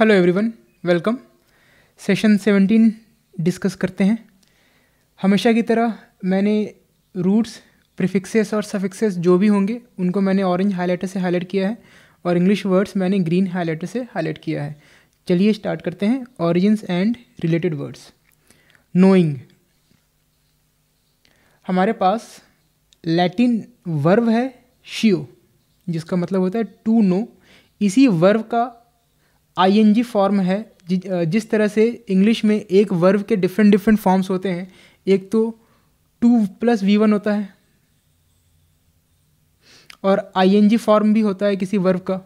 Hello everyone welcome session 17 discuss करते हैं हमेशा की तरह मैंने रूट्स प्रिफिक्सेस और सफिक्सेस जो भी होंगे उनको मैंने ऑरेंज हाईलाइटर से हाईलाइट किया है और इंग्लिश वर्ड्स मैंने ग्रीन हाईलाइटर से हाईलाइट किया है चलिए स्टार्ट करते हैं origin and related words knowing हमारे पास लैटिन वर्व है शियो जिसका मतलब होता है टू नो इसी वर्व का आईएनजी फॉर्म है जिस तरह से इंग्लिश में एक वर्व के डिफरेंट डिफरेंट फॉर्म्स होते हैं एक तो टू प्लस वी वन होता है और आईएनजी फॉर्म भी होता है किसी वर्व का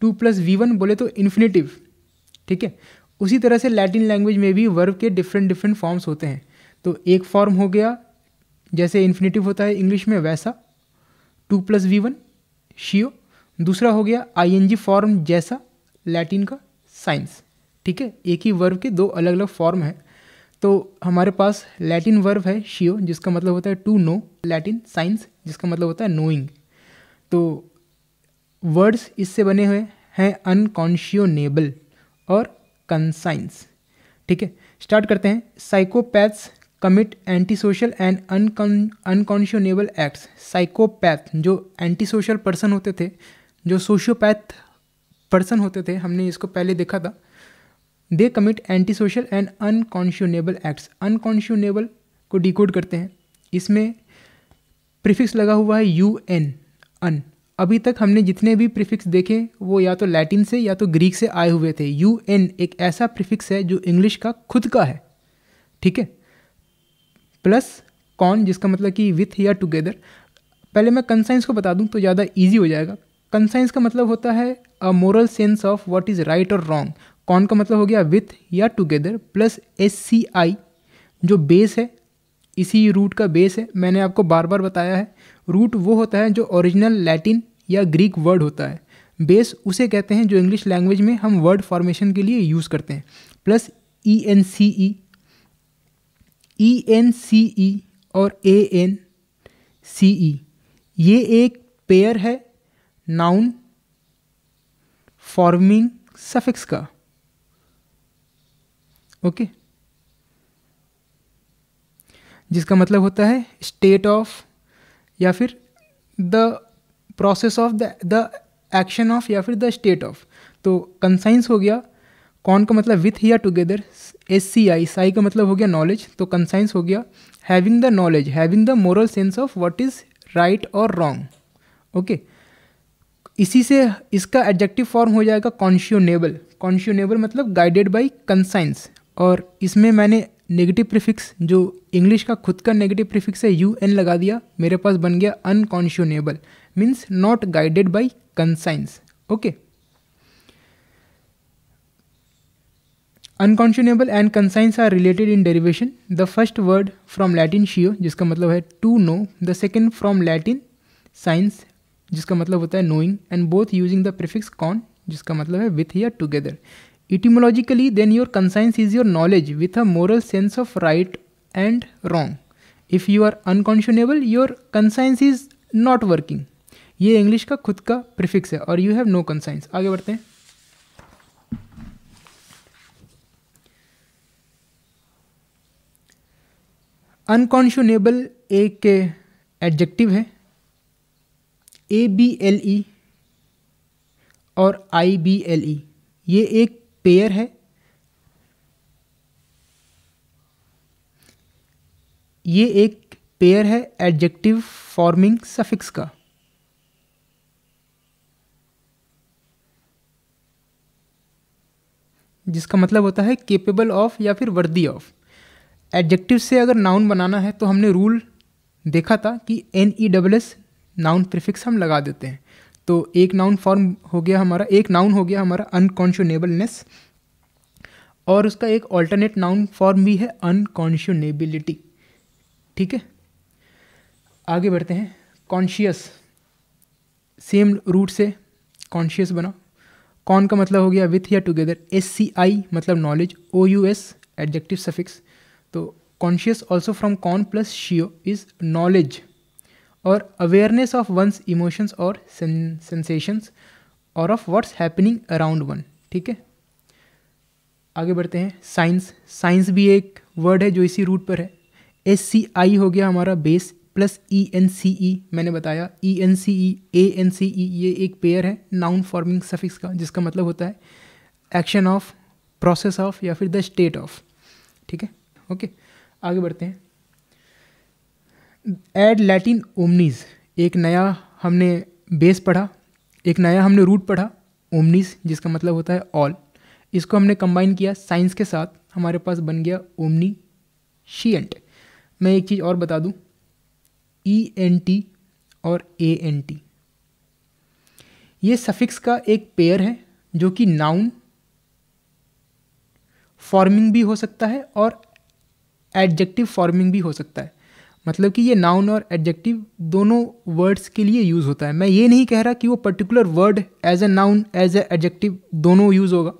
टू प्लस वी वन बोले तो इन्फिनेटिव ठीक है उसी तरह से लैटिन लैंग्वेज में भी वर्व के डिफरेंट डिफरेंट फॉर्म्स होते हैं तो एक फॉर्म हो गया जैसे इन्फिनेटिव होता है इंग्लिश में वैसा टू प्लस वी वन शियो दूसरा हो गया आई एन जी फॉर्म जैसा लैटिन का साइंस ठीक है एक ही वर्ब के दो अलग अलग फॉर्म है तो हमारे पास लैटिन वर्ब है शियो जिसका मतलब होता है टू नो लैटिन साइंस जिसका मतलब होता है नोइंग तो वर्ड्स इससे बने हुए हैं अनकॉन्शियोनेबल और कंसाइंस ठीक है स्टार्ट करते हैं psychopaths commit anti social and unconscionable acts psychopath जो एंटी सोशल पर्सन होते थे जो सोशियोपैथ पर्सन होते थे हमने इसको पहले देखा था they commit anti social and unconscionable acts unconscionable को डिकोड करते हैं इसमें प्रीफिक्स लगा हुआ है यू एन अन अभी तक हमने जितने भी प्रीफिक्स देखे वो या तो लैटिन से या तो ग्रीक से आए हुए थे यू एन एक ऐसा प्रीफिक्स है जो इंग्लिश का खुद का है ठीक है प्लस कॉन जिसका मतलब कि विथ या टुगेदर पहले मैं कंसाइंस को बता दूं तो ज़्यादा इजी हो जाएगा कंसाइंस का मतलब होता है a moral sense of what is right और रॉन्ग कौन का मतलब हो गया विथ या together plus S C I जो बेस है इसी रूट का बेस है मैंने आपको बार बार बताया है रूट वो होता है जो ओरिजिनल लैटिन या ग्रीक वर्ड होता है बेस उसे कहते हैं जो इंग्लिश लैंग्वेज में हम वर्ड फॉर्मेशन के लिए यूज़ करते हैं plus E N C E E N C E और ए एन सी ई ये एक पेयर है नाउन फॉर्मिंग सफिक्स का ओके जिसका मतलब होता है स्टेट ऑफ या फिर the process of the the action of या फिर द स्टेट ऑफ तो कंसाइंस हो गया कौन का मतलब विथ या टुगेदर एस सी आई साई का मतलब हो गया नॉलेज तो कंसाइंस हो गया having the knowledge having the moral sense of what is right और रॉन्ग ओके इसी से इसका एडजेक्टिव फॉर्म हो जाएगा कॉन्शियोनेबल कॉन्शियोनेबल मतलब गाइडेड बाई कंसाइंस और इसमें मैंने नेगेटिव प्रीफिक्स जो इंग्लिश का खुद का नेगेटिव प्रीफिक्स है यू एन लगा दिया मेरे पास बन गया unconscionable means not guided by conscience okay unconscionable and conscience are related in derivation the first word from Latin शियो जिसका मतलब है to know the second from Latin साइंस जिसका मतलब होता है knowing and both using the prefix con जिसका मतलब है विथ या together etymologically then your conscience is your knowledge with a moral sense of right and wrong if you are unconscionable your conscience is not working ये English का खुद का prefix है और यू हैव नो कंसाइंस आगे बढ़ते हैं अनकॉन्शनेबल एक एडजेक्टिव है ए बी एल ई और आई बी एल ई ये एक पेयर है ये एक पेयर है एडजेक्टिव फॉर्मिंग सफिक्स का जिसका मतलब होता है केपेबल ऑफ या फिर वर्दी ऑफ एडजेक्टिव से अगर नाउन बनाना है तो हमने रूल देखा था कि N E double S noun prefix हम लगा देते हैं तो एक नाउन फॉर्म हो गया हमारा एक नाउन हो गया हमारा अनकॉन्शनेबलनेस और उसका एक ऑल्टरनेट नाउन फॉर्म भी है अनकॉन्शनेबिलिटी ठीक है आगे बढ़ते हैं कॉन्शियस सेम रूट से कॉन्शियस बना कौन का मतलब हो गया विथ या टुगेदर एस सी आई मतलब knowledge O U S adjective suffix तो conscious also from con plus शियो इज नॉलेज और अवेयरनेस ऑफ वंस इमोशंस और सेंसेशंस और of what's happening around one ठीक है आगे बढ़ते हैं साइंस साइंस भी एक वर्ड है जो इसी रूट पर है एस सी आई हो गया हमारा base plus E N C E मैंने बताया ई एन सी ई ए एन सी ई ये एक पेयर है नाउन फॉर्मिंग सफिक्स का जिसका मतलब होता है एक्शन ऑफ प्रोसेस ऑफ या फिर द स्टेट ऑफ ठीक है ओके आगे बढ़ते हैं एड लैटिन ओमनीज एक नया हमने बेस पढ़ा एक नया हमने रूट पढ़ा ओमनीस जिसका मतलब होता है ऑल इसको हमने कंबाइन किया साइंस के साथ हमारे पास बन गया ओमनी शीएंट मैं एक चीज़ और बता दूँ ई एन टी और ए एन टी ये सफिक्स का एक पेयर है जो कि नाउन फॉर्मिंग भी हो सकता है और एडजेक्टिव फॉर्मिंग भी हो सकता है मतलब कि ये नाउन और एडजेक्टिव दोनों वर्ड्स के लिए यूज़ होता है मैं ये नहीं कह रहा कि वो particular word as a noun as a adjective दोनों यूज़ होगा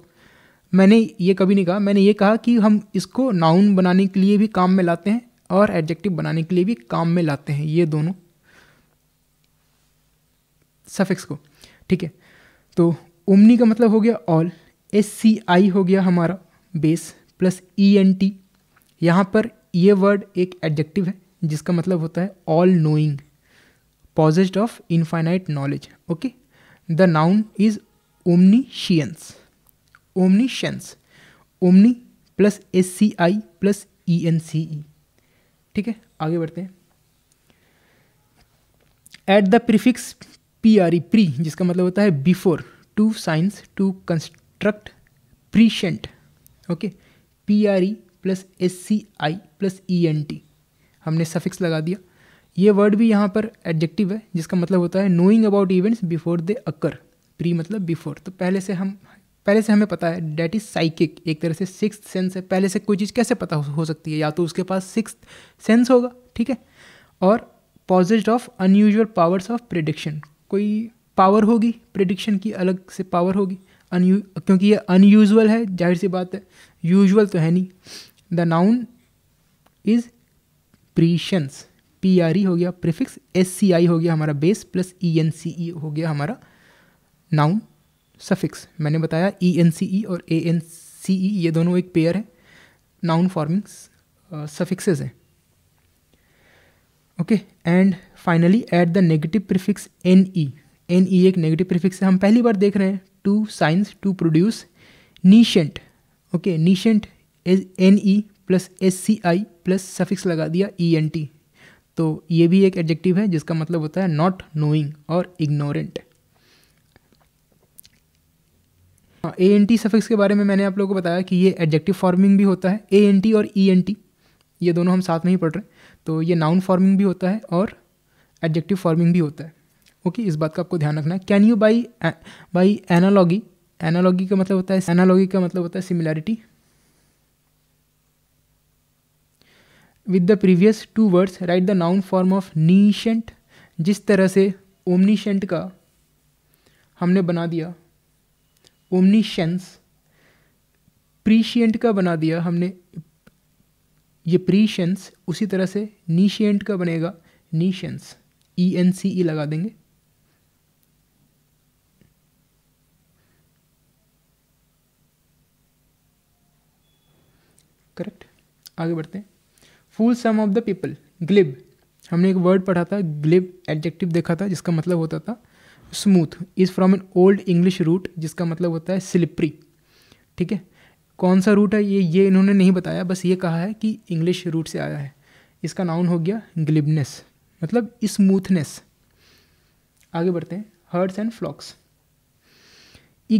मैंने ये कभी नहीं कहा मैंने ये कहा कि हम इसको नाउन बनाने के लिए भी काम में लाते हैं और एडजेक्टिव बनाने के लिए भी काम में लाते हैं ये दोनों सफिक्स को ठीक है तो उमनी का मतलब हो गया ऑल एस सी आई हो गया हमारा base plus E N T यहाँ पर ये वर्ड एक एडजेक्टिव है जिसका मतलब होता है all knowing possessed of infinite knowledge okay the noun is omniscience omniscience omni plus S C I plus E N C E ठीक है आगे बढ़ते हैं at the prefix P R E pre जिसका मतलब होता है before to science to construct prescient okay P R E plus S C I plus E N T हमने सफिक्स लगा दिया ये वर्ड भी यहाँ पर एडजेक्टिव है जिसका मतलब होता है knowing about events before they occur pre मतलब बिफोर तो पहले से हम पहले से हमें पता है डैट इज़ साइकिक एक तरह से सिक्स सेंस है पहले से कोई चीज़ कैसे पता हो, हो सकती है या तो उसके पास सिक्स सेंस होगा ठीक है और possessed of unusual powers of prediction कोई पावर होगी प्रिडिक्शन की अलग से पावर होगी अनयू क्योंकि ये अनयूजल है जाहिर सी बात है यूजअल तो है नहीं the noun is prescience P R E हो गया प्रीफिक्स एस सी आई हो गया हमारा base plus E N C E हो गया हमारा नाउन सफिक्स मैंने बताया ई एन सी ई और ए एन सी ई ये दोनों एक पेयर है नाउन फॉर्मिंग सफिक्सेज हैं okay and finally at the negative prefix N E N E एक नेगेटिव प्रीफिक्स है हम पहली बार देख रहे हैं to science to produce nescient okay nescient as N E plus S C I plus suffix लगा दिया ई एन टी तो ये भी एक एडजेक्टिव है जिसका मतलब होता है नॉट नोइंग और ignorant A N T suffix के बारे में मैंने आप लोगों को बताया कि ये एडजेक्टिव फॉर्मिंग भी होता है ए एन टी और ई एन टी ये दोनों हम साथ में ही पढ़ रहे हैं तो ये नाउन फॉर्मिंग भी होता है और एडजेक्टिव फॉर्मिंग भी होता है ओके इस बात का आपको ध्यान रखना है can you by by analogy analogy का मतलब होता है एनालॉगी का मतलब होता है similarity with the previous two words right the noun form of nescient जिस तरह से ओमनीशेंट का हमने बना दिया ओमनीशेंस प्रीशियंट का बना दिया हमने ये प्रीशेंस उसी तरह से नीशियंट का बनेगा नीशेंस ई एन सी ई लगा देंगे करेक्ट आगे बढ़ते हैं fool some of the people glib हमने एक वर्ड पढ़ा था ग्लिब एडजेक्टिव देखा था जिसका मतलब होता था smooth is from an old English root जिसका मतलब होता है स्लिपरी ठीक है कौन सा रूट है ये ये इन्होंने नहीं बताया बस ये कहा है कि इंग्लिश रूट से आया है इसका नाउन हो गया ग्लिबनेस मतलब स्मूथनेस आगे बढ़ते हैं हर्ड्स एंड फ्लॉक्स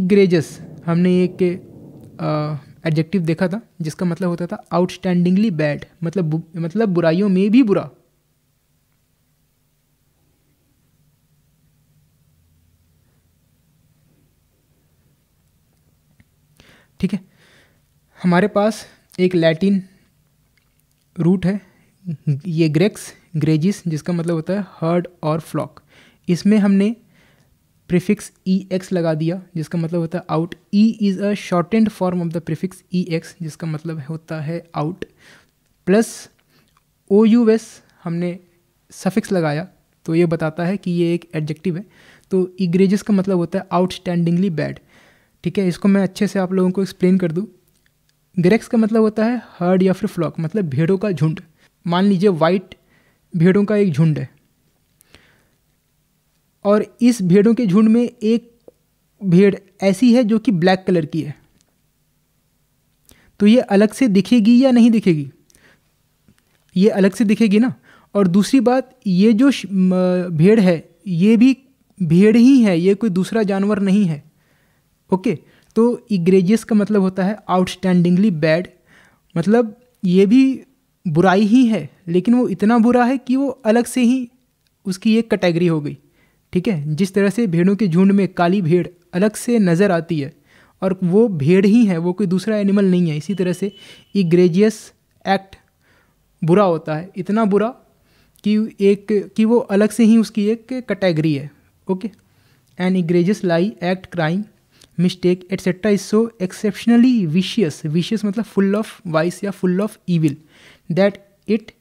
इग्रेजस हमने एक एडजेक्टिव देखा था जिसका मतलब होता था आउटस्टैंडिंगली बैड मतलब मतलब बुराइयों में भी बुरा ठीक है हमारे पास एक लैटिन रूट है ये ग्रेक्स ग्रेजिस जिसका मतलब होता है हर्ड और फ्लॉक इसमें हमने प्रीफिक्स ई एक्स लगा दिया जिसका मतलब होता है out E is a shortened form of the prefix E X जिसका मतलब होता है out plus O U S हमने सफिक्स लगाया तो ये बताता है कि ये एक एडजेक्टिव है तो इग्रेजस का मतलब होता है आउटस्टैंडिंगली बैड ठीक है इसको मैं अच्छे से आप लोगों को एक्सप्लेन कर दूँ ग्रेक्स का मतलब होता है हर्ड या फिर फ्लॉक मतलब भेड़ों का झुंड मान लीजिए वाइट भेड़ों का एक झुंड है और इस भेड़ों के झुंड में एक भेड़ ऐसी है जो कि ब्लैक कलर की है तो ये अलग से दिखेगी या नहीं दिखेगी ये अलग से दिखेगी ना और दूसरी बात ये जो भेड़ है ये भी भेड़ ही है ये कोई दूसरा जानवर नहीं है ओके तो इग्रेजियस का मतलब होता है आउटस्टैंडिंगली बैड मतलब ये भी बुराई ही है लेकिन वो इतना बुरा है कि वो अलग से ही उसकी एक कैटेगरी हो गई ठीक है जिस तरह से भेड़ों के झुंड में काली भेड़ अलग से नज़र आती है और वो भेड़ ही है वो कोई दूसरा एनिमल नहीं है इसी तरह से इग्रेजियस एक्ट बुरा होता है इतना बुरा कि एक कि वो अलग से ही उसकी एक कैटेगरी है okay an egregious lie act crime mistake etcetera is so exceptionally vicious vicious मतलब फुल ऑफ वाइस या full of evil that it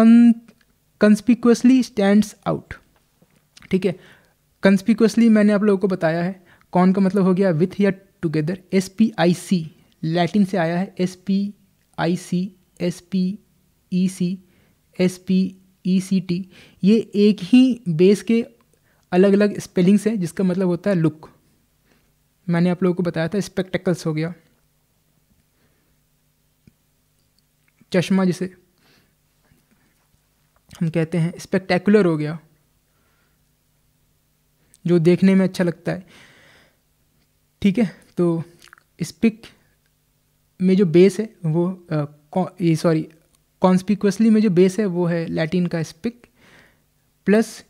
conspicuously stands out ठीक है कंस्पिकुअसली मैंने आप लोगों को बताया है कौन का मतलब हो गया विथ या together S P I C Latin से आया है S P I C S P E C S P E C T ये एक ही बेस के अलग अलग स्पेलिंग्स हैं जिसका मतलब होता है लुक मैंने आप लोगों को बताया था स्पेक्टेकल्स हो गया चश्मा जिसे हम कहते हैं स्पेक्टेकुलर हो गया जो देखने में अच्छा लगता है ठीक है तो इस पिक में जो बेस है वो ये सॉरी कॉन्स्पिक्वसली में जो बेस है वो है लैटिन का स्पिक प्लस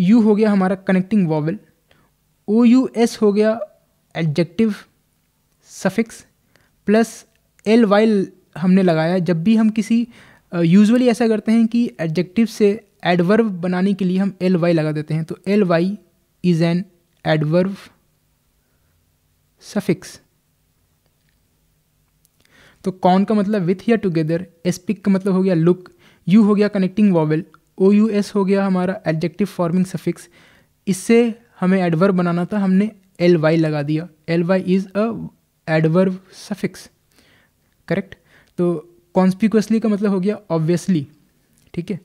यू हो गया हमारा connecting vowel O U S हो गया adjective suffix plus L Y हमने लगाया जब भी हम किसी यूजुअली ऐसा करते हैं कि एडजेक्टिव से एडवर्व बनाने के लिए हम एल वाई लगा देते हैं तो L Y is an adverb suffix तो कौन का मतलब विथ या टुगेदर पिक का मतलब हो गया लुक यू हो गया connecting vowel O U S हो गया हमारा एडजेक्टिव फॉर्मिंग सफिक्स इससे हमें एडवर्ब बनाना था हमने एल वाई लगा दिया L Y is a adverb suffix correct तो कॉन्स्पिकुअसली का मतलब हो गया ऑब्वियसली ठीक है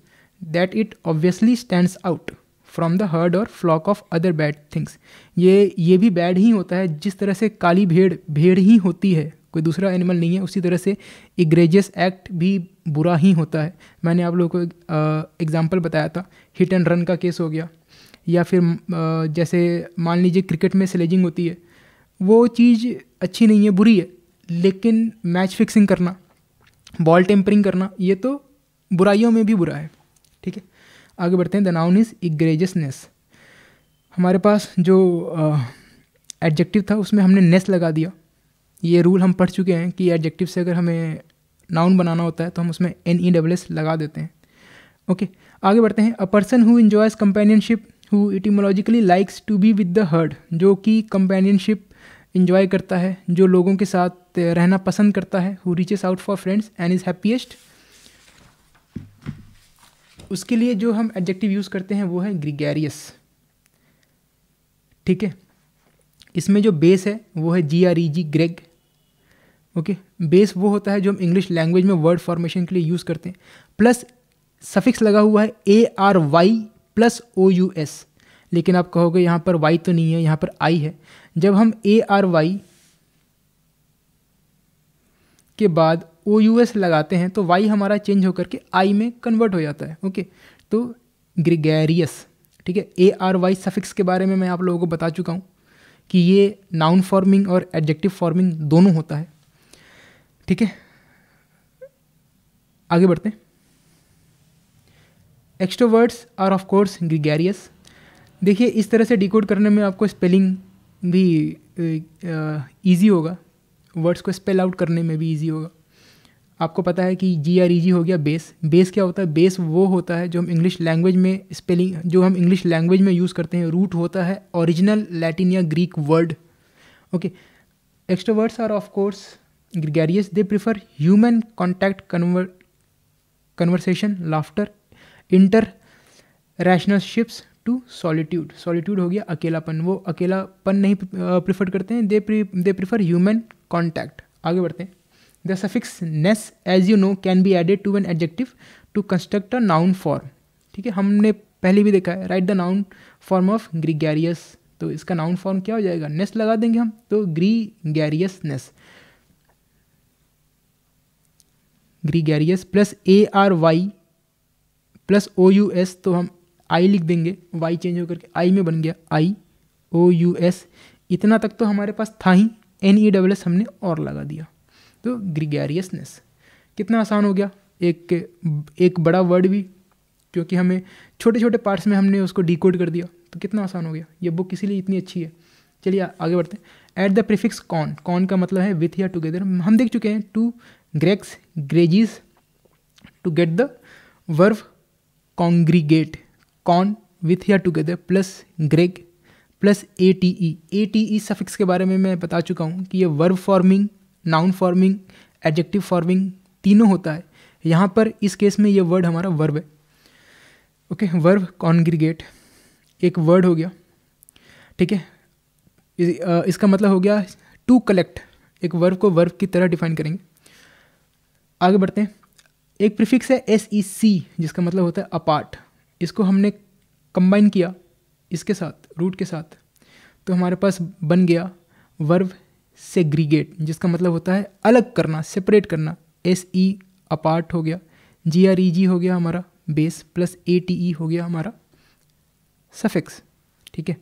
that it obviously stands out from the herd और flock of other bad things ये ये भी बैड ही होता है जिस तरह से काली भेड़ भेड़ ही होती है कोई दूसरा एनिमल नहीं है उसी तरह से इग्रेजियस एक्ट भी बुरा ही होता है मैंने आप लोगों को एग्ज़ाम्पल बताया था हिट एंड रन का केस हो गया या फिर जैसे मान लीजिए क्रिकेट में स्लेजिंग होती है वो चीज़ अच्छी नहीं है बुरी है लेकिन मैच फिक्सिंग करना बॉल टेम्परिंग करना ये तो बुराइयों में भी बुरा है ठीक है आगे बढ़ते हैं द नाउन इज़ इग्रेजियसनेस हमारे पास जो एडजेक्टिव था उसमें हमने नेस लगा दिया ये रूल हम पढ़ चुके हैं कि एडजेक्टिव से अगर हमें नाउन बनाना होता है तो हम उसमें एन ई डब्ल एस लगा देते हैं ओके okay, आगे बढ़ते हैं a person who enjoys companionship who etymologically likes to be with the herd जो कि कंपेनियनशिप इन्जॉय करता है जो लोगों के साथ रहना पसंद करता है who reaches out for friends and is happiest उसके लिए जो हम एडजेक्टिव यूज़ करते हैं वो है ग्रिगेरियस ठीक है इसमें जो बेस है वो है G R E G greg okay base वो होता है जो हम इंग्लिश लैंग्वेज में वर्ड फॉर्मेशन के लिए यूज़ करते हैं प्लस सफिक्स लगा हुआ है A R Y plus O U S लेकिन आप कहोगे यहाँ पर वाई तो नहीं है यहाँ पर आई है जब हम ए आर वाई के बाद ओ यू एस लगाते हैं तो वाई हमारा चेंज होकर के आई में कन्वर्ट हो जाता है ओके तो ग्रिगेरियस ठीक है ए आर वाई सफिक्स के बारे में मैं आप लोगों को बता चुका हूँ कि ये नाउन फॉर्मिंग और एडजेक्टिव फॉर्मिंग दोनों होता है ठीक है आगे बढ़ते हैं extroverts are of course gregarious देखिए इस तरह से डिकोड करने में आपको स्पेलिंग भी ईजी होगा वर्ड्स को स्पेल आउट करने में भी ईजी होगा आपको पता है कि जी आर ई जी हो गया बेस बेस क्या होता है बेस वो होता है जो हम इंग्लिश लैंग्वेज में स्पेलिंग जो हम इंग्लिश लैंग्वेज में यूज़ करते हैं रूट होता है ओरिजिनल लैटिन या Greek word okay extroverts are of course gregarious they prefer human contact conver conversation laughter interrelationships to solitude solitude हो गया अकेलापन वो अकेलापन नहीं प्रिफर करते हैं they they prefer human contact आगे बढ़ते हैं the suffix ness as you know can be added to an adjective to construct a noun form. ठीक है हमने पहले भी देखा है right the noun form of gregarious तो इसका नाउन फॉर्म क्या हो जाएगा नेस लगा देंगे हम तो gregariousness gregarious plus A R Y plus O U S तो हम आई लिख देंगे वाई चेंज होकर के आई में बन गया आई ओ यू एस इतना तक तो हमारे पास था ही एन ई डबल एस हमने और लगा दिया तो ग्रिगेरियसनेस कितना आसान हो गया एक एक बड़ा वर्ड भी क्योंकि हमें छोटे छोटे पार्ट्स में हमने उसको डिकोड कर दिया तो कितना आसान हो गया ये बुक इसीलिए इतनी अच्छी है चलिए आगे बढ़ते हैं at the prefix con con का मतलब है विथ या टुगेदर हम देख चुके हैं to grex gregis to get the verb congregate con with या together plus greg plus A T E A T E suffix के बारे में मैं बता चुका हूँ कि ये verb forming noun forming adjective forming तीनों होता है यहाँ पर इस केस में ये वर्ड हमारा वर्ब है ओके वर्ब कॉन्ग्रीगेट एक वर्ड हो गया ठीक है इस, इसका मतलब हो गया टू कलेक्ट एक वर्ब को वर्ब की तरह डिफाइन करेंगे आगे बढ़ते हैं एक प्रीफिक्स है एस ई सी जिसका मतलब होता है अपार्ट इसको हमने कंबाइन किया इसके साथ रूट के साथ तो हमारे पास बन गया वर्ब सेग्रीगेट जिसका मतलब होता है अलग करना सेपरेट करना एस ई अपार्ट हो गया जी आर ई जी हो गया हमारा base plus A T E हो गया हमारा सफिक्स ठीक है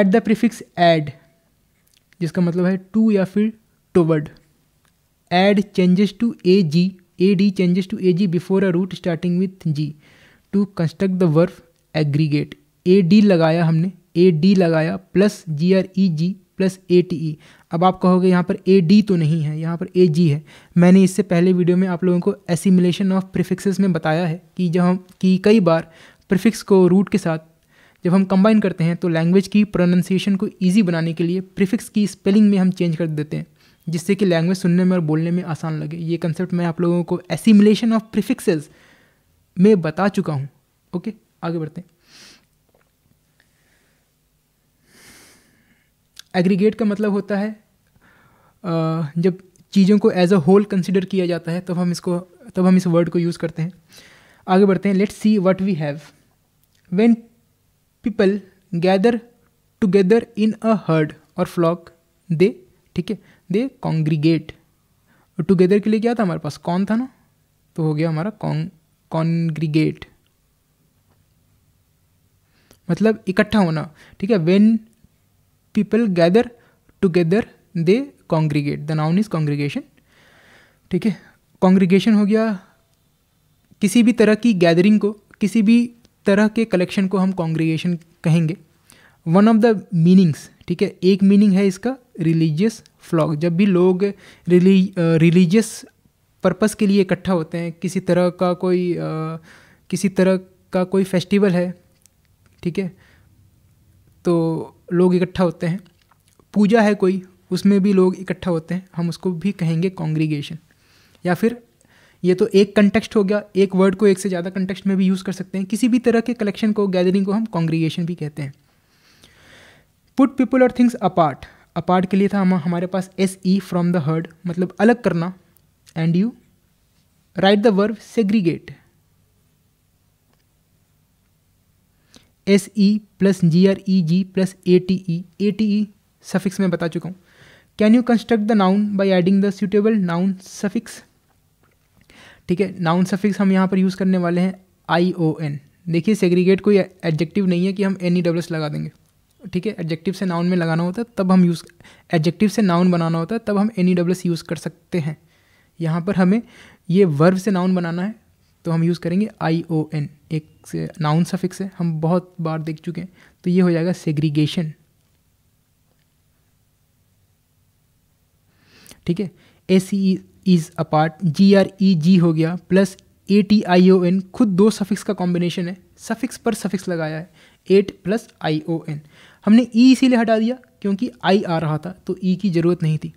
एट द प्रीफिक्स एड जिसका मतलब है टू या फिर toward ad changes to A G A D changes to A G before a root starting with G to construct the verb aggregate A D लगाया हमने A D लगाया plus G R E G plus A T E अब आप कहोगे यहाँ पर A D तो नहीं है यहाँ पर ए जी है मैंने इससे पहले वीडियो में आप लोगों को एसिमिलेशन ऑफ प्रिफिक्सेस में बताया है कि जब हम कि कई बार प्रिफिक्स को रूट के साथ जब हम कंबाइन करते हैं तो लैंग्वेज की प्रोनाउंसिएशन को ईजी बनाने के लिए प्रिफिक्स की स्पेलिंग में हम चेंज कर देते हैं जिससे कि लैंग्वेज सुनने में और बोलने में आसान लगे ये कंसेप्ट मैं आप लोगों को एसिमिलेशन ऑफ प्रिफिक्सेस में बता चुका हूँ ओके आगे बढ़ते हैं एग्रीगेट का मतलब होता है जब चीज़ों को एज अ होल कंसिडर किया जाता है तब हम इसको तब हम इस वर्ड को यूज़ करते हैं आगे बढ़ते हैं let's see what we have when people gather together in a herd और फ्लॉक दे ठीक है दे कॉन्ग्रीगेट और टुगेदर के लिए क्या था हमारे पास कौन था ना तो हो गया हमारा कॉन् कॉन्ग्रीगेट मतलब इकट्ठा होना ठीक है when people gather together they congregate the noun is congregation ठीक है कॉन्ग्रीगेशन हो गया किसी भी तरह की गैदरिंग को किसी भी तरह के कलेक्शन को हम कॉन्ग्रीगेशन कहेंगे वन ऑफ द मीनिंग्स ठीक है एक मीनिंग है इसका रिलीजियस फ्लॉग जब भी लोग रिलीजियस पर्पस के लिए इकट्ठा होते हैं किसी तरह का कोई आ, किसी तरह का कोई फेस्टिवल है ठीक है तो लोग इकट्ठा होते हैं पूजा है कोई उसमें भी लोग इकट्ठा होते हैं हम उसको भी कहेंगे कॉन्ग्रीगेशन या फिर ये तो एक कंटेक्स्ट हो गया एक वर्ड को एक से ज़्यादा कंटेक्स्ट में भी यूज़ कर सकते हैं किसी भी तरह के कलेक्शन को गैदरिंग को हम कॉन्ग्रीगेशन भी कहते हैं पुट पीपल और थिंग्स अपार्ट अपार्ट के लिए था हम हमारे पास S E from the herd मतलब अलग करना and you write the verb segregate S E plus G R E G plus A T E A T E suffix में बता चुका हूँ can you construct the noun by adding the suitable noun suffix ठीक है noun suffix हम यहाँ पर use करने वाले हैं आई ओ एन देखिए सेग्रीगेट कोई एडजेक्टिव नहीं है कि हम एन ई डब्लस लगा देंगे ठीक है एडजेक्टिव से नाउन में लगाना होता है तब हम यूज़ एडजेक्टिव से नाउन बनाना होता है तब हम एन ई डब्लस यूज़ कर सकते हैं यहाँ पर हमें ये वर्व से नाउन बनाना है तो हम यूज़ करेंगे आई ओ एन एक से नाउन सफिक्स है हम बहुत बार देख चुके हैं तो ये हो जाएगा सेग्रीगेशन ठीक है A C E is apart G R E G हो गया plus A T I O N खुद दो सफिक्स का कॉम्बिनेशन है सफिक्स पर सफिक्स लगाया है ate plus I O N हमने ई e इसीलिए हटा दिया क्योंकि आई आ रहा था तो ई e की ज़रूरत नहीं थी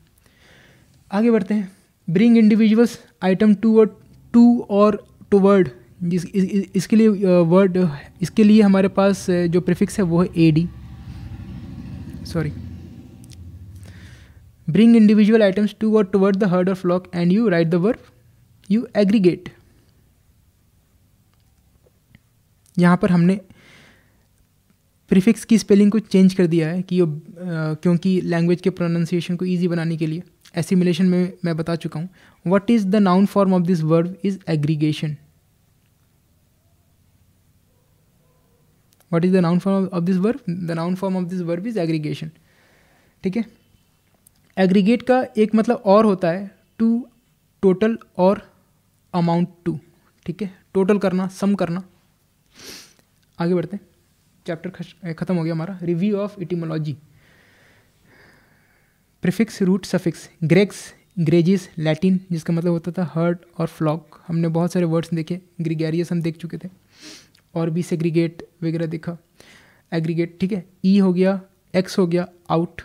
आगे बढ़ते हैं ब्रिंग इंडिविजुअल्स आइटम टू और टू और टू वर्ड जिस इस, इसके लिए वर्ड इसके लिए हमारे पास जो प्रिफिक्स है वो है A D sorry bring individual items to word to word the herd of lock and you write the word you aggregate यहाँ पर हमने प्रीफिक्स की स्पेलिंग को चेंज कर दिया है कि आ, क्योंकि लैंग्वेज के प्रोनाउंसिएशन को ईजी बनाने के लिए एसिमिलेशन में मैं बता चुका हूँ what is the noun form of this verb is aggregation what is the noun form of this verb the noun form of this verb is aggregation ठीक है एग्रीगेट का एक मतलब और होता है टू टोटल और अमाउंट टू ठीक है टोटल करना सम करना आगे बढ़ते हैं चैप्टर ख़त्म हो गया हमारा review of etymology prefix root suffix grex gregis Latin जिसका मतलब होता था हर्ड और फ्लॉक हमने बहुत सारे वर्ड्स देखे ग्रीगेरियस हम देख चुके थे और भी सेग्रीगेट वगैरह देखा एग्रीगेट ठीक है ई e हो गया एक्स हो गया आउट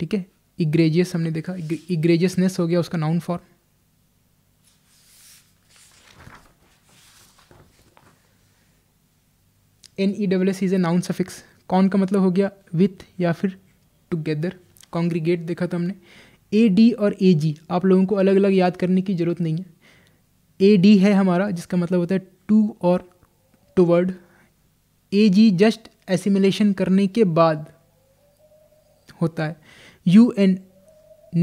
ठीक है इग्रेजियस हमने देखा इग्रेजियसनेस हो गया उसका noun form N E W S is a noun suffix कौन का मतलब हो गया विथ या फिर टुगेदर कॉन्ग्रीगेट देखा था हमने ए डी और ए जी आप लोगों को अलग अलग याद करने की ज़रूरत नहीं है ए डी है हमारा जिसका मतलब होता है टू और toward A G just assimilation करने के बाद होता है यू एन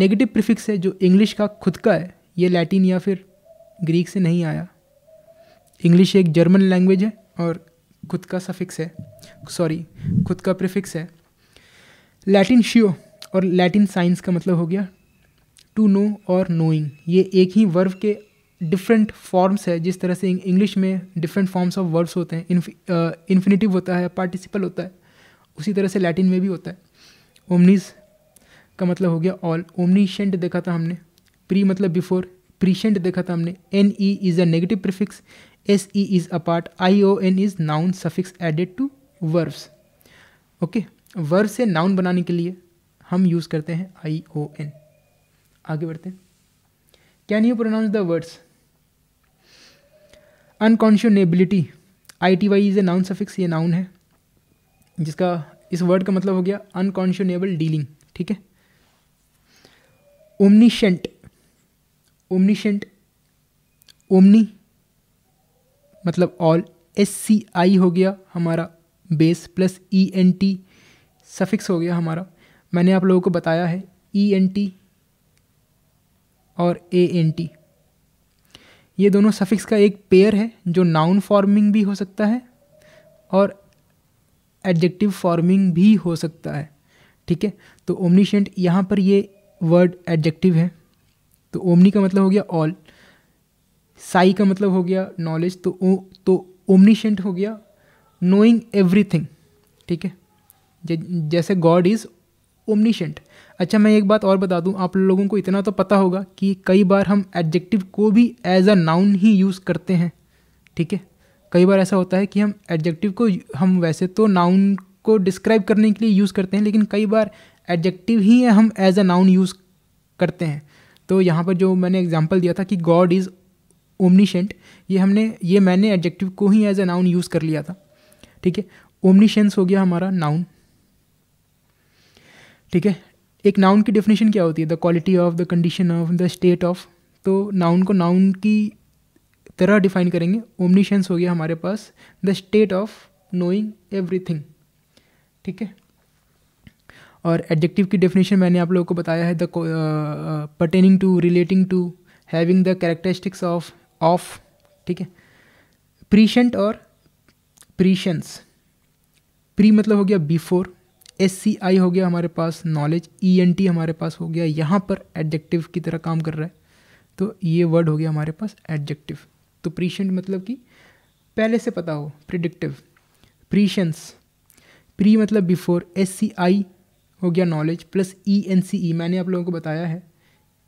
नेगेटिव प्रिफिक्स है जो इंग्लिश का खुद का है ये लैटिन या फिर ग्रीक से नहीं आया इंग्लिश एक जर्मन लैंग्वेज है और खुद का सफिक्स है सॉरी खुद का प्रिफिक्स है लैटिन श्यो और लैटिन साइंस का मतलब हो गया टू नो और नोइंग ये एक ही वर्ब के डिफरेंट फॉर्म्स है जिस तरह से इंग्लिश में डिफरेंट फॉर्म्स ऑफ वर्ब्स होते हैं इन्फिनेटिव होता है पार्टिसिपल होता है उसी तरह से लैटिन में भी होता है ओमनीस का मतलब हो गया ऑल ओमनीशेंट देखा था हमने प्री मतलब बिफोर प्रीशेंट देखा था हमने N E is a negative prefix S E is apart I O N is noun suffix added to verbs okay verb से नाउन बनाने के लिए हम यूज़ करते हैं आई ओ एन आगे बढ़ते हैं can you pronounce the words unconscionability I T Y is a noun suffix ये नाउन है जिसका इस वर्ड का मतलब हो गया अनकॉन्शनेबल डीलिंग ठीक है ओमनीशेंट ओमनीशेंट ओमनी मतलब ऑल एस सी आई हो गया हमारा base plus E N T suffix हो गया हमारा मैंने आप लोगों को बताया है ई एन टी और ए एन टी ये दोनों सफिक्स का एक पेयर है जो नाउन फॉर्मिंग भी हो सकता है और एडजेक्टिव फॉर्मिंग भी हो सकता है ठीक है तो ओमनीशेंट यहाँ पर ये वर्ड एडजेक्टिव है तो ओमनी का मतलब हो गया ऑल साई का मतलब हो गया नॉलेज तो ओ, तो ओमनीशेंट हो गया नोइंग एवरीथिंग ठीक है जैसे गॉड इज़ ओमनीशेंट अच्छा मैं एक बात और बता दूं आप लोगों को इतना तो पता होगा कि कई बार हम एडजेक्टिव को भी एज अ नाउन ही यूज़ करते हैं ठीक है कई बार ऐसा होता है कि हम एडजेक्टिव को हम वैसे तो नाउन को डिस्क्राइब करने के लिए यूज़ करते हैं लेकिन कई बार एडजेक्टिव ही हम एज अ नाउन यूज़ करते हैं तो यहाँ पर जो मैंने एग्जाम्पल दिया था कि गॉड इज़ ओमनीशेंट ये हमने ये मैंने एडजेक्टिव को ही एज अ नाउन यूज़ कर लिया था ठीक है ओमनीशेंस हो गया हमारा नाउन ठीक है एक नाउन की डेफिनेशन क्या होती है the quality of the condition of the state of तो नाउन को नाउन की तरह डिफाइन करेंगे ओमनीशंस हो गया हमारे पास the state of knowing everything ठीक है और एडजेक्टिव की डेफिनेशन मैंने आप लोगों को बताया है the pertaining to relating to having the characteristics of of ठीक है प्रीशेंट और प्रीशंस प्री मतलब हो गया बिफोर एस सी आई हो गया हमारे पास नॉलेज ई एन टी हमारे पास हो गया यहाँ पर एडजेक्टिव की तरह काम कर रहा है तो ये वर्ड हो गया हमारे पास एडजेक्टिव तो प्रीशेंट मतलब कि पहले से पता हो प्रिडिक्टिव प्रीशंस प्री मतलब बिफोर एस सी आई हो गया knowledge plus E N C E मैंने आप लोगों को बताया है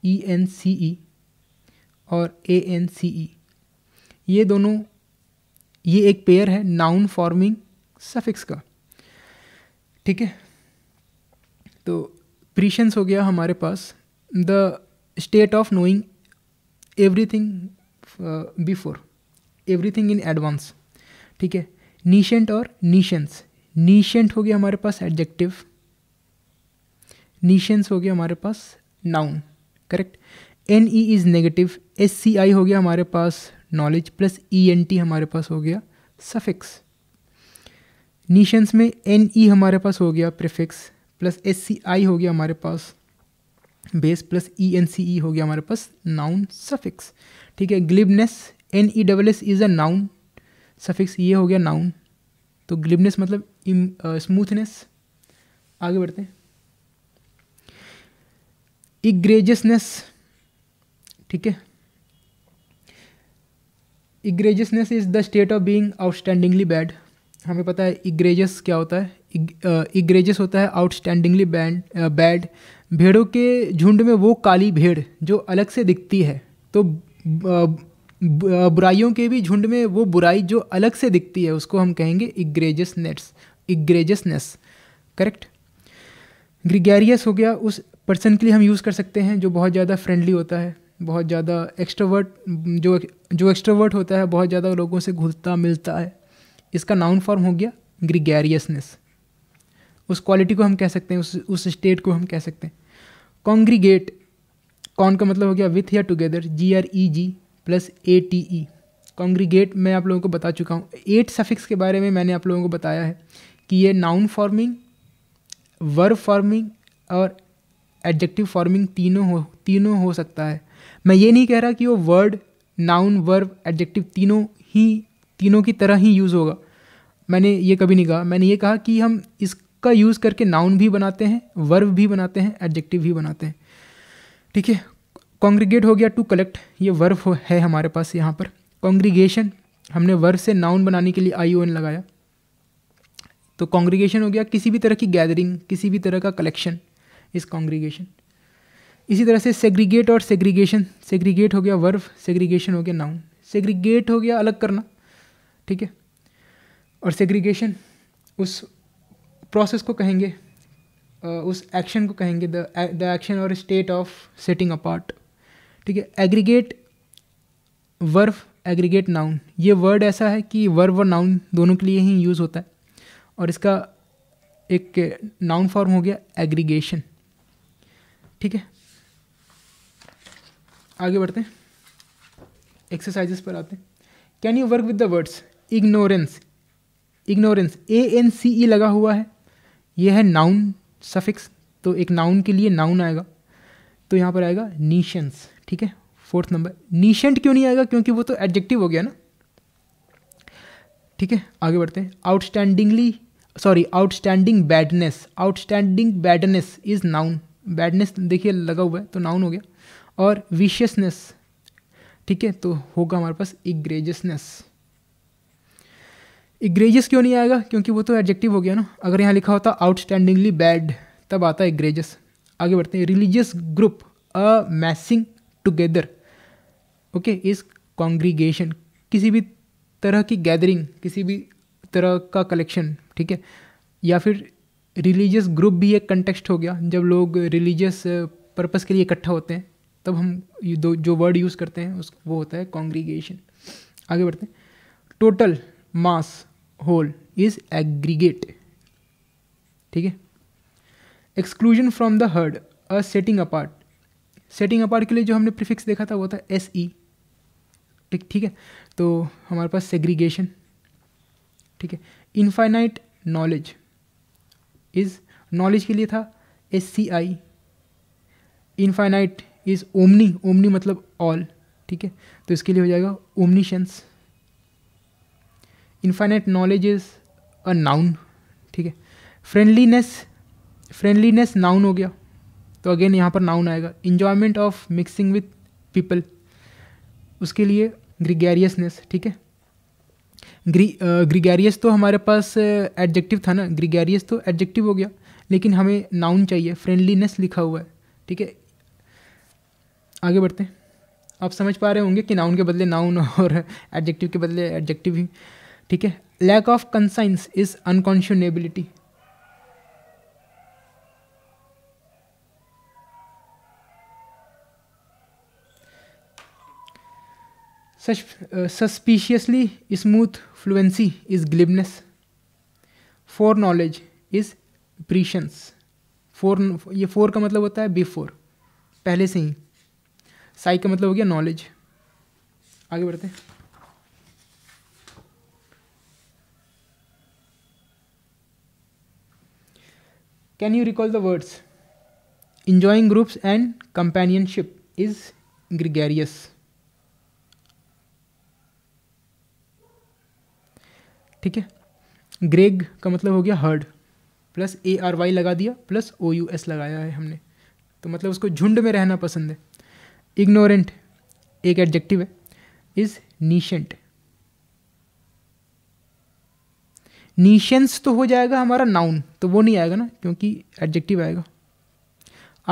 ई एन सी ई और ए एन सी ई ये दोनों ये एक पेयर है नाउन फॉर्मिंग सफिक्स का ठीक है तो प्रीशंस हो गया हमारे पास the state of knowing everything before everything in advance ठीक है नीशेंट और नीशंस नीशेंट हो गया हमारे पास एडजेक्टिव नीशंस हो गया हमारे पास noun correct N E is negative S C I हो गया हमारे पास knowledge plus E N T हमारे पास हो गया सफिक्स नीशंस में एन ई e हमारे पास हो गया prefix plus S C I हो गया हमारे पास base plus E N C E हो गया हमारे पास नाउन सफिक्स ठीक है glibness N E double S is a noun suffix ये हो गया नाउन तो ग्लिबनेस मतलब स्मूथनेस आगे बढ़ते हैं इग्रेजियसनेस ठीक है egregiousness is the state of being outstandingly bad हमें पता है इग्रेजस क्या होता है इग, इग्रेजस होता है आउटस्टैंडिंगली बैंड बैड भेड़ों के झुंड में वो काली भेड़ जो अलग से दिखती है तो बुराइयों के भी झुंड में वो बुराई जो अलग से दिखती है उसको हम कहेंगे इग्रेजसनेट्स इग्रेजसनेस करेक्ट ग्रिगेरियस हो गया उस पर्सन के लिए हम यूज़ कर सकते हैं जो बहुत ज़्यादा फ्रेंडली होता है बहुत ज़्यादा एक्स्ट्रोवर्ट जो जो एक्स्ट्रोवर्ट होता है बहुत ज़्यादा लोगों से घुलता मिलता है इसका नाउन फॉर्म हो गया ग्रीगेरियसनेस उस क्वालिटी को हम कह सकते हैं उस उस स्टेट को हम कह सकते हैं कॉन्ग्रीगेट कौन का मतलब हो गया विथ या together G R E G plus A T E congregate मैं आप लोगों को बता चुका हूँ एट सफिक्स के बारे में मैंने आप लोगों को बताया है कि ये नाउन फॉर्मिंग वर्ब फॉर्मिंग और एडजेक्टिव फॉर्मिंग तीनों हो तीनों हो सकता है मैं ये नहीं कह रहा कि वो वर्ड नाउन वर्ब एडजेक्टिव तीनों ही तीनों की तरह ही यूज़ होगा मैंने ये कभी नहीं कहा मैंने ये कहा कि हम इसका यूज़ करके नाउन भी बनाते हैं वर्ब भी बनाते हैं एडजेक्टिव भी बनाते हैं ठीक है कॉन्ग्रीगेट हो गया टू कलेक्ट ये वर्ब है हमारे पास यहाँ पर कॉन्ग्रीगेशन हमने वर्ब से नाउन बनाने के लिए आई ओ एन लगाया तो कॉन्ग्रीगेशन हो गया किसी भी तरह की गैदरिंग किसी भी तरह का कलेक्शन इस कॉन्ग्रीगेशन इसी तरह से सेग्रीगेट और सेग्रीगेशन सेग्रीगेट हो गया वर्ब सेग्रीगेशन हो गया नाउन सेग्रीगेट हो गया अलग करना ठीक है और सेग्रीगेशन उस प्रोसेस को कहेंगे उस एक्शन को कहेंगे द एक्शन और स्टेट ऑफ सेटिंग अपार्ट ठीक है एग्रीगेट वर्व एग्रीगेट नाउन ये वर्ड ऐसा है कि वर्व और नाउन दोनों के लिए ही यूज़ होता है और इसका एक नाउन फॉर्म हो गया एग्रीगेशन ठीक है आगे बढ़ते हैं एक्सरसाइजेस पर आते हैं can you work with the words ignorance ignorance A N C E लगा हुआ है यह है नाउन सफिक्स तो एक नाउन के लिए नाउन आएगा तो यहाँ पर आएगा नीशंस ठीक है फोर्थ नंबर नीशेंट क्यों नहीं आएगा क्योंकि वो तो एडजेक्टिव हो गया ना ठीक है आगे बढ़ते हैं outstandingly sorry outstanding badness outstanding badness is noun badness देखिए लगा हुआ है तो नाउन हो गया और विशियसनेस ठीक है तो होगा हमारे पास इग्रेजियसनेस इग्रेजियस क्यों नहीं आएगा क्योंकि वो तो एडजेक्टिव हो गया ना अगर यहाँ लिखा होता आउटस्टैंडिंगली बैड तब आता है आगे बढ़ते हैं religious group a massing together okay is congregation किसी भी तरह की गैदरिंग किसी भी तरह का कलेक्शन ठीक है या फिर रिलीजियस ग्रुप भी एक कंटेक्स्ट हो गया जब लोग रिलीजियस पर्पस के लिए इकट्ठा होते हैं तब हम दो जो वर्ड यूज़ करते हैं उस वो होता है कॉन्ग्रीगेशन आगे बढ़ते हैं total mass whole is aggregate ठीक है exclusion from the herd a setting apart setting apart के लिए जो हमने प्रिफिक्स देखा था वो था एस ई e. ठीक ठीक है तो हमारे पास सेग्रीगेशन ठीक है इनफाइनाइट नॉलेज इज नॉलेज के लिए था S C I infinite is omni omni मतलब ऑल ठीक है तो इसके लिए हो जाएगा omniscience infinite knowledge is a noun ठीक है फ्रेंडलीनेस फ्रेंडलीनेस नाउन हो गया तो अगेन यहाँ पर नाउन आएगा enjoyment of mixing with people उसके लिए ग्रिगेरियसनेस ठीक है ग्री ग्रिगेरियस तो हमारे पास एडजेक्टिव था ना ग्रिगेरियस तो एडजेक्टिव हो गया लेकिन हमें नाउन चाहिए फ्रेंडलीनेस लिखा हुआ है ठीक है आगे बढ़ते हैं आप समझ पा रहे होंगे कि नाउन के बदले नाउन और एडजेक्टिव के बदले एडजेक्टिव ही ठीक है lack of conscience is unconscionability suspiciously smooth fluency is glibness for knowledge is prescience for ये फोर का मतलब होता है बिफोर पहले से ही साई का मतलब हो गया नॉलेज आगे बढ़ते हैं can you recall the words enjoying groups and companionship is gregarious ठीक है ग्रेग का मतलब हो गया herd plus A R Y लगा दिया प्लस ओ यू एस लगाया है हमने तो मतलब उसको झुंड में रहना पसंद है इग्नोरेंट एक एडजेक्टिव है इज़ नीशेंट नीशंस तो हो जाएगा हमारा नाउन तो वो नहीं आएगा ना क्योंकि एडजेक्टिव आएगा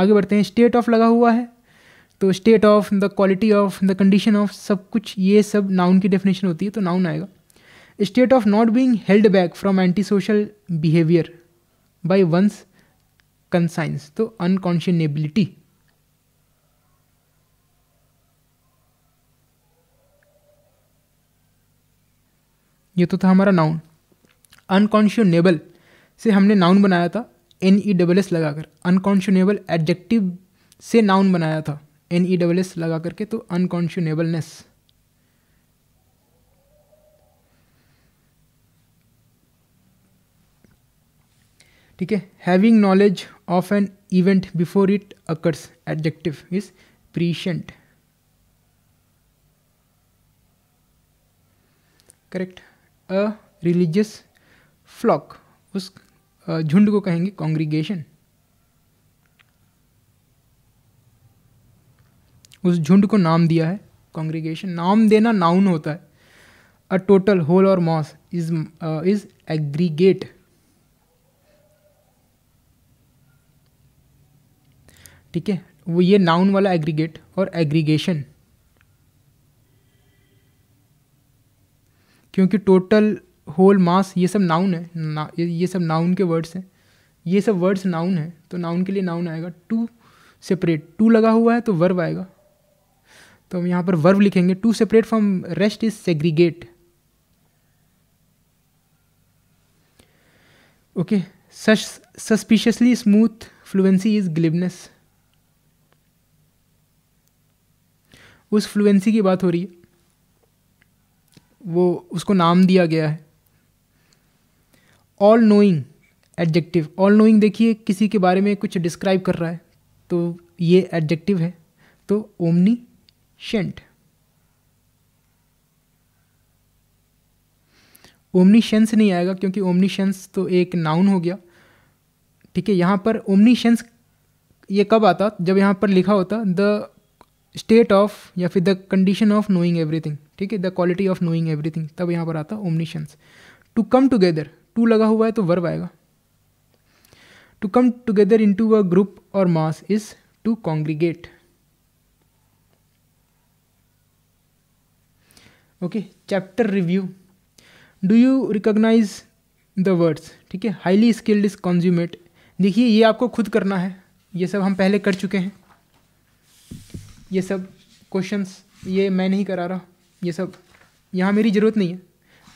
आगे बढ़ते हैं स्टेट ऑफ लगा हुआ है तो state of the quality of the condition of सब कुछ ये सब नाउन की डेफिनेशन होती है तो नाउन आएगा state of not being held back from anti social behaviour by one's conscience तो अनकॉन्शनेबिलिटी ये तो था हमारा नाउन अनकॉन्शियनेबल से हमने नाउन बनाया था N E e double S लगा कर अनकॉन्शियनेबल एडजेक्टिव से नाउन बनाया था N E e double S लगा करके तो अनकॉन्शियनेबलनेस ठीक है having knowledge of an event before it occurs adjective is prescient correct a religious flock उस झुंड को कहेंगे कॉन्ग्रीगेशन उस झुंड को नाम दिया है कॉन्ग्रीगेशन नाम देना नाउन होता है अ टोटल होल और मॉस इज इज एग्रीगेट ठीक है वो ये नाउन वाला एग्रीगेट और एग्रीगेशन क्योंकि टोटल होल मास ये सब नाउन है ना ये सब नाउन के वर्ड्स हैं ये सब वर्ड्स नाउन है तो नाउन के लिए नाउन आएगा टू सेपरेट टू लगा हुआ है तो वर्व आएगा तो हम यहाँ पर वर्व लिखेंगे to separate from rest is segregate okay suspiciously smooth fluency is glibness उस फ्लुएंसी की बात हो रही है वो उसको नाम दिया गया है all knowing adjective all knowing देखिए किसी के बारे में कुछ डिस्क्राइब कर रहा है तो ये एडजेक्टिव है तो ओमनी शेंट ओमनीशेंस नहीं आएगा क्योंकि ओमनीशेंस तो एक नाउन हो गया ठीक है यहाँ पर ओमनीशेंस ये कब आता जब यहाँ पर लिखा होता द स्टेट ऑफ या फिर the condition of knowing everything ठीक है the quality of knowing everything तब यहाँ पर आता omniscience to come together to लगा हुआ है तो वर्ब आएगा to come together into a group और mass is to congregate okay chapter review do you recognise the words ठीक है हाईली स्किल्ड इज कॉन्ज्यूमेट देखिए ये आपको खुद करना है ये सब हम पहले कर चुके हैं ये सब क्वेश्चंस ये मैं नहीं करा रहा ये सब यहाँ मेरी ज़रूरत नहीं है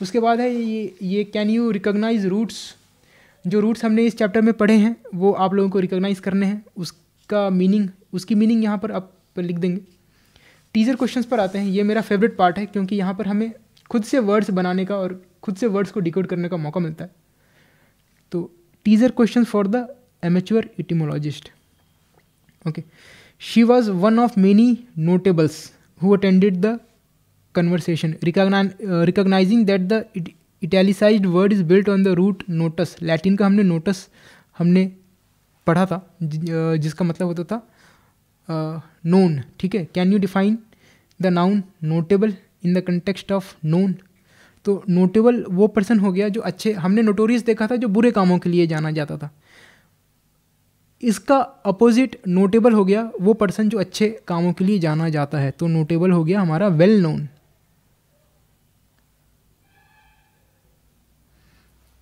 उसके बाद है ये ये कैन यू रिकोगनाइज रूट्स जो रूट्स हमने इस चैप्टर में पढ़े हैं वो आप लोगों को रिकोगनाइज़ करने हैं उसका मीनिंग उसकी मीनिंग यहाँ पर आप लिख देंगे टीजर क्वेश्चंस पर आते हैं ये मेरा फेवरेट पार्ट है क्योंकि यहाँ पर हमें खुद से वर्ड्स बनाने का और खुद से वर्ड्स को डिकोड करने का मौका मिलता है तो teaser question for the amateur etymologist okay she was one of many notables who attended the conversation Recogni- uh, recognizing that the it- italicise word is built on the root notus Latin का हमने notes हमने पढ़ा था uh, जिसका मतलब होता था known uh, ठीक है can you define the noun notable in the context of known तो नोटेबल वो पर्सन हो गया जो अच्छे हमने नोटोरियस देखा था जो बुरे कामों के लिए जाना जाता था इसका अपोजिट नोटेबल हो गया वो पर्सन जो अच्छे कामों के लिए जाना जाता है तो नोटेबल हो गया हमारा वेल नोन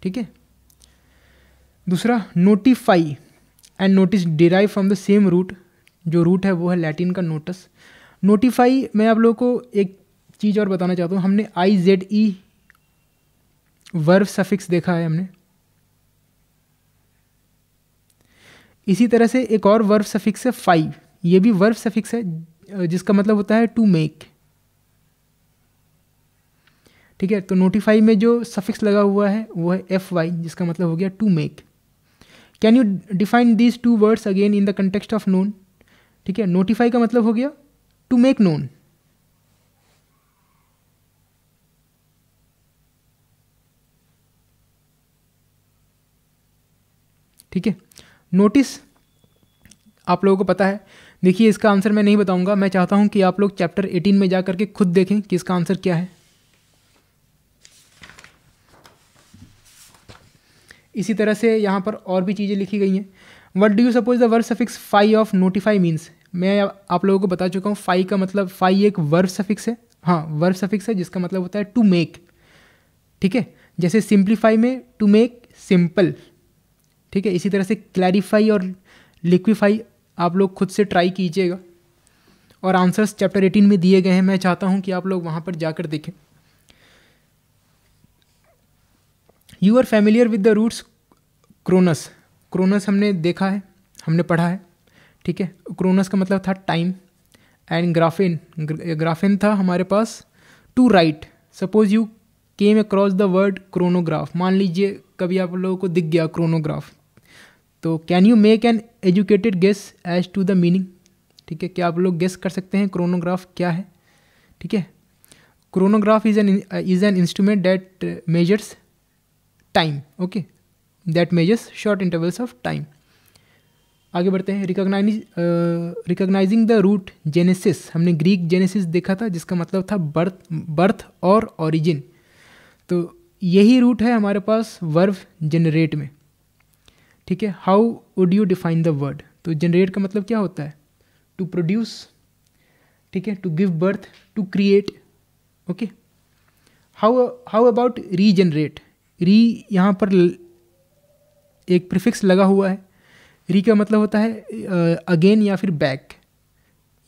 ठीक है दूसरा notify and notice derive from the same root जो रूट है वो है लैटिन का नोटस नोटिफाई मैं आप लोगों को एक चीज़ और बताना चाहता हूँ हमने I Z E verb suffix देखा है हमने इसी तरह से एक और वर्व सफिक्स है फाइव ये भी वर्व सफिक्स है जिसका मतलब होता है टू मेक ठीक है तो नोटिफाई में जो सफिक्स लगा हुआ है वो है एफ वाई जिसका मतलब हो गया to make can you define these two words again in the context of known ठीक है नोटिफाई का मतलब हो गया टू मेक नोन ठीक है नोटिस आप लोगों को पता है देखिए इसका आंसर मैं नहीं बताऊंगा मैं चाहता हूं कि आप लोग चैप्टर 18 में जा करके खुद देखें कि इसका आंसर क्या है इसी तरह से यहाँ पर और भी चीज़ें लिखी गई हैं what do you suppose the verb suffix fy of notify means मैं आप लोगों को बता चुका हूँ फाई का मतलब फाई एक वर्ब सफिक्स है हाँ वर्ब सफिक्स है जिसका मतलब होता है टू मेक ठीक है जैसे सिंप्लीफाई में टू मेक सिंपल ठीक है इसी तरह से क्लैरिफाई और लिक्विफाई आप लोग खुद से ट्राई कीजिएगा और आंसर्स चैप्टर एटीन में दिए गए हैं मैं चाहता हूँ कि आप लोग वहाँ पर जाकर देखें you are familiar with the roots chronos chronos हमने देखा है हमने पढ़ा है ठीक है क्रोनस का मतलब था टाइम एंड ग्राफिन ग्राफिन था हमारे पास to write suppose you came across the word chronograph मान लीजिए कभी आप लोगों को दिख गया क्रोनोग्राफ तो can you make an educated guess as to the meaning ठीक है क्या आप लोग गेस कर सकते हैं क्रोनोग्राफ क्या है ठीक है chronograph is an is an instrument that measures time okay that measures short intervals of time आगे बढ़ते हैं recognise recognising the root genesis हमने ग्रीक जेनेसिस देखा था जिसका मतलब था बर्थ बर्थ और ओरिजिन तो यही रूट है हमारे पास वर्व जनरेट में ठीक है how would you define the word तो जनरेट का मतलब क्या होता है टू प्रोड्यूस ठीक है to give birth to create okay how how about regenerate re यहाँ पर एक प्रिफिक्स लगा हुआ है री का मतलब होता है अगेन या फिर बैक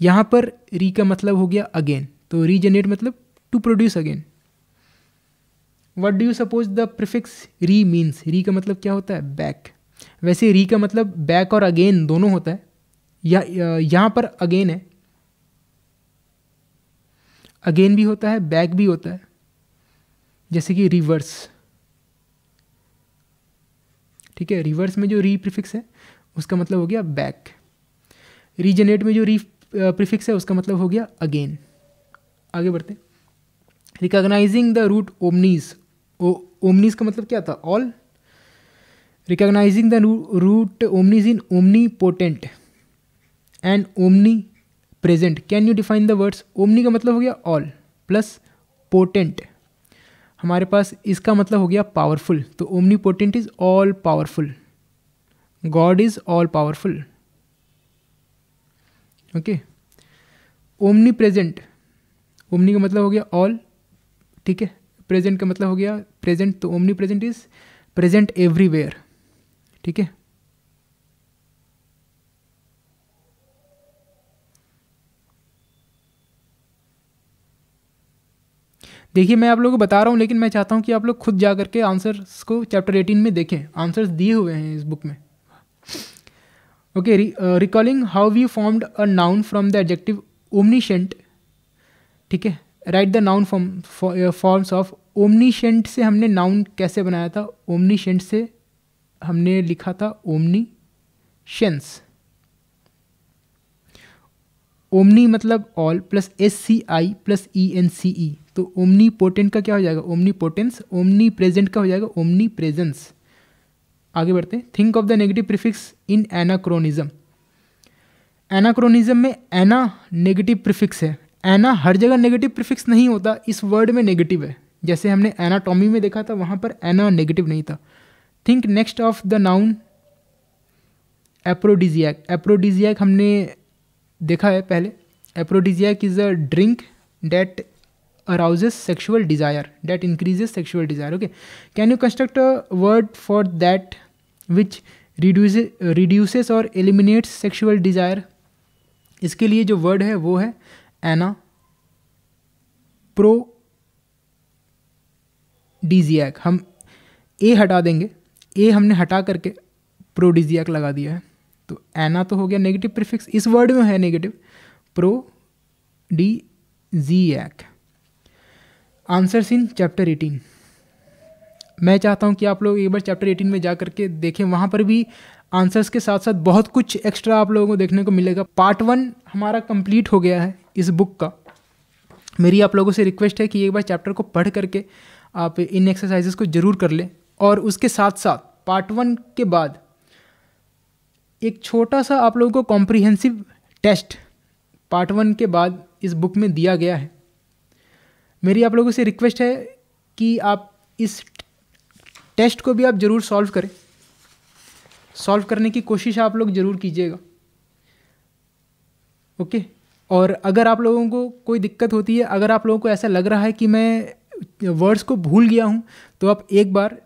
यहाँ पर री का मतलब हो गया अगेन तो रीजनरेट मतलब to produce again what do you suppose the prefix re means re का मतलब क्या होता है बैक वैसे री का मतलब बैक और अगेन दोनों होता है या यहाँ पर अगेन है अगेन भी होता है बैक भी होता है जैसे कि रिवर्स ठीक है रिवर्स में जो री प्रिफिक्स है उसका मतलब हो गया बैक रीजनेट में जो री प्रिफिक्स है उसका मतलब हो गया अगेन आगे बढ़ते recognising the root omnis omnis का मतलब क्या था all recognising the root omnis in omnipotent and omnipresent can you define the words omni का मतलब हो गया ऑल प्लस पोटेंट हमारे पास इसका मतलब हो गया पावरफुल तो potent is all powerful God is all powerful okay omnipresent omni का मतलब हो गया ऑल ठीक है प्रेजेंट का मतलब हो गया प्रेजेंट तो omnipresent is present everywhere ठीक है देखिए मैं आप लोगों को बता रहा हूँ लेकिन मैं चाहता हूँ कि आप लोग खुद जा करके के आंसर्स को चैप्टर एटीन में देखें आंसर्स दिए हुए हैं इस बुक में okay recalling how we formed a noun from the adjective omniscient ठीक है right the noun form forms of omniscient से हमने नाउन कैसे बनाया था ओमनीशेंट से हमने लिखा था ओमनी शेंस ओमनी मतलब all plus S C I plus E N C E तो ओमनी पोटेंट का क्या हो जाएगा ओमनी पोटेंस ओमनी प्रेजेंट का हो जाएगा ओमनी प्रेजेंस आगे बढ़ते हैं think of the negative prefix in anachronism anachronism में एना नेगेटिव प्रिफिक्स है एना हर जगह नेगेटिव प्रिफिक्स नहीं होता इस वर्ड में नेगेटिव है जैसे हमने एनाटॉमी में देखा था वहाँ पर एना नेगेटिव नहीं था think next of the noun aphrodisiac aphrodisiac हमने देखा है पहले aphrodisiac is a drink that arouses sexual desire that increases sexual desire okay can you construct a word for that which reduces reduces or eliminates sexual desire इसके लिए जो word है वो है एना प्रो डीजियाक हम ए हटा देंगे ए हमने हटा करके प्रोडीजियाक लगा दिया है तो एना तो हो गया नेगेटिव प्रीफिक्स इस वर्ड में है negative pro D G act answers in chapter eighteen मैं चाहता हूँ कि आप लोग एक बार चैप्टर एटीन में जा करके देखें वहाँ पर भी आंसर्स के साथ साथ बहुत कुछ एक्स्ट्रा आप लोगों को देखने को मिलेगा पार्ट वन हमारा कंप्लीट हो गया है इस बुक का मेरी आप लोगों से रिक्वेस्ट है कि एक बार चैप्टर को पढ़ करके आप इन एक्सरसाइजेस को ज़रूर कर लें और उसके साथ साथ पार्ट वन के बाद एक छोटा सा आप लोगों को कॉम्प्रिहेंसिव टेस्ट पार्ट वन के बाद इस बुक में दिया गया है मेरी आप लोगों से रिक्वेस्ट है कि आप इस टेस्ट को भी आप ज़रूर सॉल्व करें सॉल्व करने की कोशिश आप लोग ज़रूर कीजिएगा ओके और अगर आप लोगों को कोई दिक्कत होती है अगर आप लोगों को ऐसा लग रहा है कि मैं वर्ड्स को भूल गया हूँ तो आप एक बार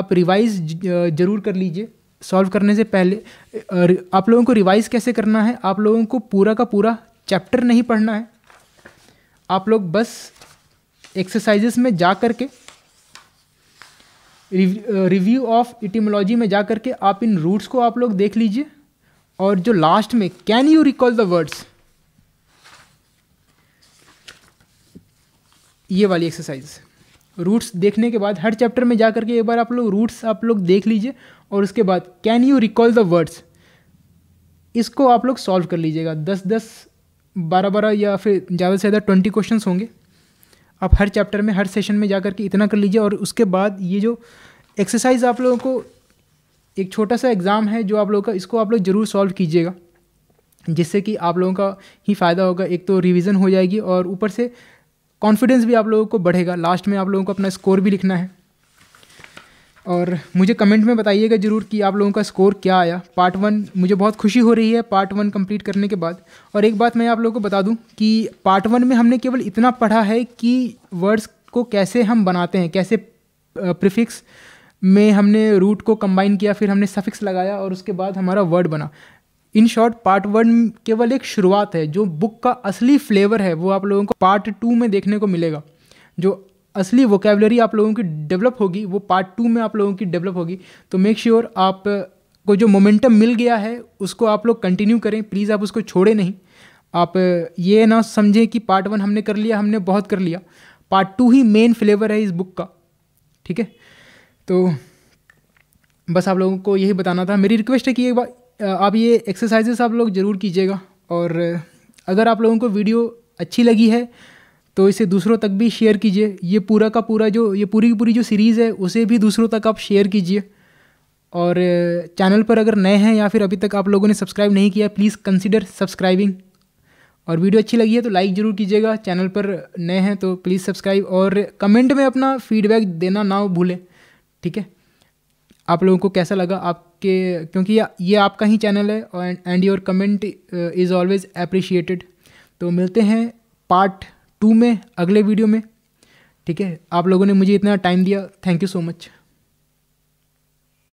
आप रिवाइज ज़रूर कर लीजिए सॉल्व करने से पहले आप लोगों को रिवाइज कैसे करना है आप लोगों को पूरा का पूरा चैप्टर नहीं पढ़ना है आप लोग बस एक्सरसाइजेस में जा कर के रिव्यू ऑफ इटिमोलॉजी में जा कर के आप इन रूट्स को आप लोग देख लीजिए और जो लास्ट में can you recall the words ये वाली एक्सरसाइज रूट्स देखने के बाद हर चैप्टर में जा करके एक बार आप लोग रूट्स आप लोग देख लीजिए और उसके बाद can you recall the words इसको आप लोग सॉल्व कर लीजिएगा दस दस बारह बारह या फिर ज़्यादा से ज़्यादा ट्वेंटी क्वेश्चंस होंगे आप हर चैप्टर में हर सेशन में जा कर के इतना कर लीजिए और उसके बाद ये जो एक्सरसाइज आप लोगों को एक छोटा सा एग्ज़ाम है जो आप लोगों का इसको आप लोग ज़रूर सॉल्व कीजिएगा जिससे कि आप लोगों का ही फ़ायदा होगा एक तो रिवीजन हो जाएगी और ऊपर से कॉन्फिडेंस भी आप लोगों को बढ़ेगा लास्ट में आप लोगों को अपना स्कोर भी लिखना है और मुझे कमेंट में बताइएगा ज़रूर कि आप लोगों का स्कोर क्या आया पार्ट वन मुझे बहुत खुशी हो रही है पार्ट वन कंप्लीट करने के बाद और एक बात मैं आप लोगों को बता दूं कि पार्ट वन में हमने केवल इतना पढ़ा है कि वर्ड्स को कैसे हम बनाते हैं कैसे प्रिफिक्स में हमने रूट को कंबाइन किया फिर हमने सफिक्स लगाया और उसके बाद हमारा वर्ड बना इन शॉर्ट पार्ट वन केवल एक शुरुआत है जो बुक का असली फ्लेवर है वो आप लोगों को पार्ट टू में देखने को मिलेगा जो असली वोकेबलरी आप लोगों की डेवलप होगी वो पार्ट टू में आप लोगों की डेवलप होगी तो मेक श्योर sure आप को जो मोमेंटम मिल गया है उसको आप लोग कंटिन्यू करें प्लीज़ आप उसको छोड़े नहीं आप ये ना समझें कि पार्ट वन हमने कर लिया हमने बहुत कर लिया पार्ट टू ही मेन फ्लेवर है इस बुक का ठीक है तो बस आप लोगों को यही बताना था मेरी रिक्वेस्ट है कि एक बार आप ये एक्सरसाइजेस आप लोग ज़रूर कीजिएगा और अगर आप लोगों को वीडियो अच्छी लगी है तो इसे दूसरों तक भी शेयर कीजिए ये पूरा का पूरा जो ये पूरी की पूरी जो सीरीज़ है उसे भी दूसरों तक आप शेयर कीजिए और चैनल पर अगर नए हैं या फिर अभी तक आप लोगों ने सब्सक्राइब नहीं किया प्लीज़ कंसिडर सब्सक्राइबिंग और वीडियो अच्छी लगी है तो लाइक ज़रूर कीजिएगा चैनल पर नए हैं तो प्लीज़ सब्सक्राइब और कमेंट में अपना फीडबैक देना ना भूलें ठीक है आप लोगों को कैसा लगा आपके क्योंकि ये आपका ही चैनल है and your comment is always appreciated तो मिलते हैं पार्ट टू में अगले वीडियो में ठीक है आप लोगों ने मुझे इतना टाइम दिया थैंक यू सो मच